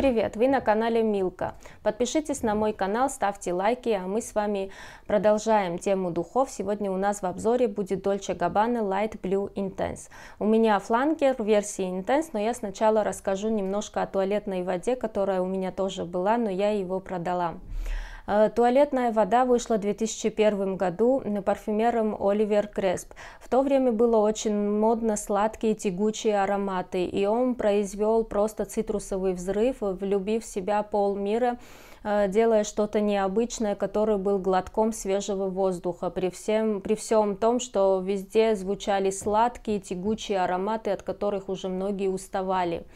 привет! Вы на канале Милка. Подпишитесь на мой канал, ставьте лайки, а мы с вами продолжаем тему духов. Сегодня у нас в обзоре будет Dolce Gabbana Light Blue Intense. У меня флангер версии Intense, но я сначала расскажу немножко о туалетной воде, которая у меня тоже была, но я его продала. Э, туалетная вода вышла в 2001 году парфюмером Оливер Кресп. В то время было очень модно сладкие тягучие ароматы, и он произвел просто цитрусовый взрыв, влюбив в себя полмира э, делая что-то необычное, который был глотком свежего воздуха, при, всем, при всем том, что везде звучали сладкие, тягучие ароматы, от которых уже многие уставали.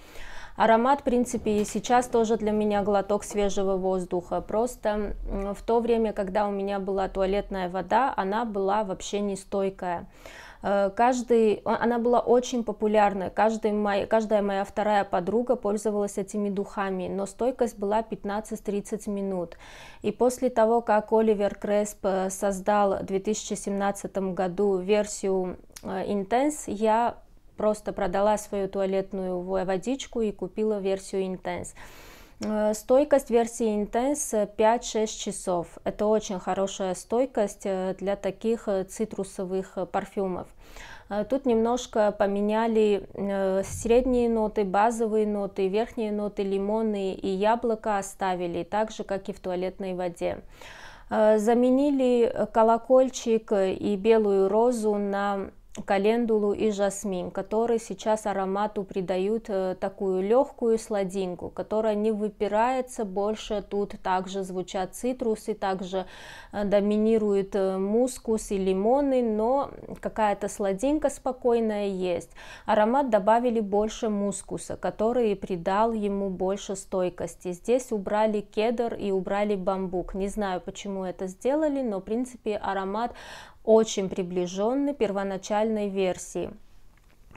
Аромат, в принципе, и сейчас тоже для меня глоток свежего воздуха. Просто в то время, когда у меня была туалетная вода, она была вообще нестойкая э, каждый, она была очень популярна, каждый май, каждая моя вторая подруга пользовалась этими духами, но стойкость была 15-30 минут. И после того, как Оливер Кресп э, создал в 2017 году версию э, Intense, я просто продала свою туалетную водичку и купила версию Intense. Э, стойкость версии Intense 5-6 часов. Это очень хорошая стойкость э, для таких э, цитрусовых парфюмов. Тут немножко поменяли средние ноты, базовые ноты, верхние ноты, лимоны и яблоко оставили, так же как и в туалетной воде заменили колокольчик и белую розу на календулу и жасмин, которые сейчас аромату придают э, такую легкую сладинку, которая не выпирается больше. Тут также звучат цитрусы, также э, доминирует э, мускус и лимоны, но какая-то сладинка спокойная есть. Аромат добавили больше мускуса, который придал ему больше стойкости. Здесь убрали кедр и убрали бамбук. Не знаю, почему это сделали, но в принципе аромат очень приближенный первоначальной версии.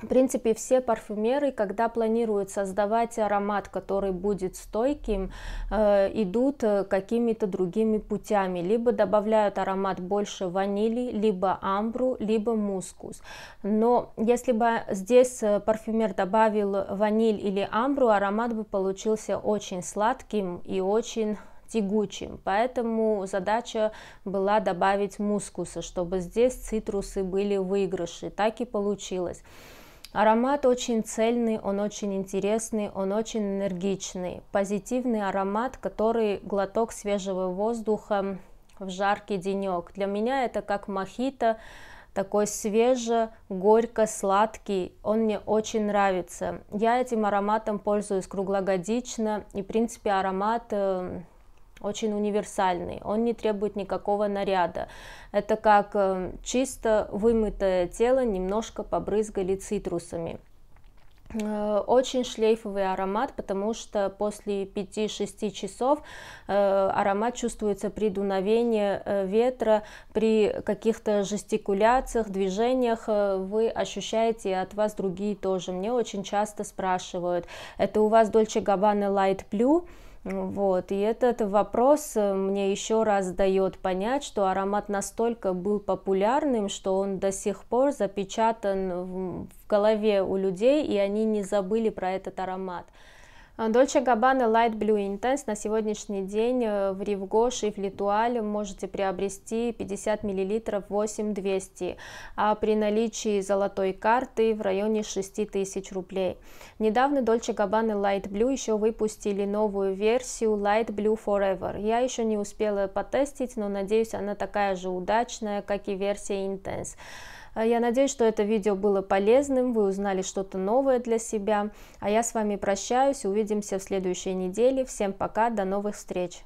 В принципе, все парфюмеры, когда планируют создавать аромат, который будет стойким, э, идут э, какими-то другими путями. Либо добавляют аромат больше ванили, либо амбру, либо мускус. Но если бы здесь э, парфюмер добавил ваниль или амбру, аромат бы получился очень сладким и очень тягучим, поэтому задача была добавить мускуса, чтобы здесь цитрусы были выигрыши, так и получилось. Аромат очень цельный, он очень интересный, он очень энергичный, позитивный аромат, который глоток свежего воздуха в жаркий денек. Для меня это как мохито, такой свеже, горько, сладкий, он мне очень нравится. Я этим ароматом пользуюсь круглогодично, и в принципе аромат э, очень универсальный, он не требует никакого наряда. Это как э, чисто вымытое тело, немножко побрызгали цитрусами. Э, очень шлейфовый аромат, потому что после 5-6 часов э, аромат чувствуется при дуновении ветра, при каких-то жестикуляциях, движениях вы ощущаете, от вас другие тоже. Мне очень часто спрашивают, это у вас Dolce Gabbana Light Blue? Вот. И этот вопрос э, мне еще раз дает понять, что аромат настолько был популярным, что он до сих пор запечатан в голове у людей, и они не забыли про этот аромат. Дольче Габбана Light Blue Intense на сегодняшний день э, в Ривгош и в Литуале можете приобрести 50 мл 8200, а при наличии золотой карты в районе 6000 рублей. Недавно Дольче Габбана Light Blue еще выпустили новую версию Light Blue Forever. Я еще не успела потестить, но надеюсь она такая же удачная, как и версия Intense. А я надеюсь, что это видео было полезным, вы узнали что-то новое для себя. А я с вами прощаюсь, увидимся в следующей неделе. Всем пока, до новых встреч!